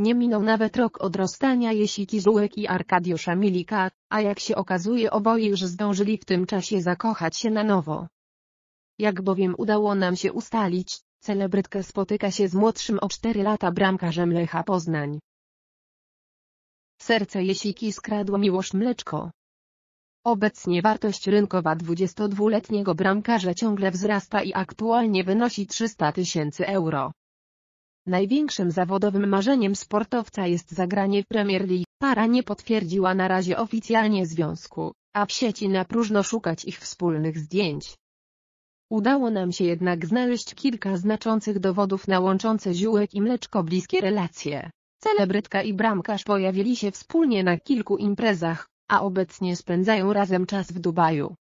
Nie minął nawet rok od rozstania Jesiki Żółek i Arkadiusza Milika, a jak się okazuje oboje już zdążyli w tym czasie zakochać się na nowo. Jak bowiem udało nam się ustalić, celebrytka spotyka się z młodszym o 4 lata bramkarzem Lecha Poznań. Serce Jesiki skradło miłość mleczko. Obecnie wartość rynkowa 22-letniego bramkarza ciągle wzrasta i aktualnie wynosi 300 tysięcy euro. Największym zawodowym marzeniem sportowca jest zagranie w Premier League. Para nie potwierdziła na razie oficjalnie związku, a w sieci na próżno szukać ich wspólnych zdjęć. Udało nam się jednak znaleźć kilka znaczących dowodów na łączące ziółek i mleczko bliskie relacje. Celebrytka i bramkarz pojawili się wspólnie na kilku imprezach, a obecnie spędzają razem czas w Dubaju.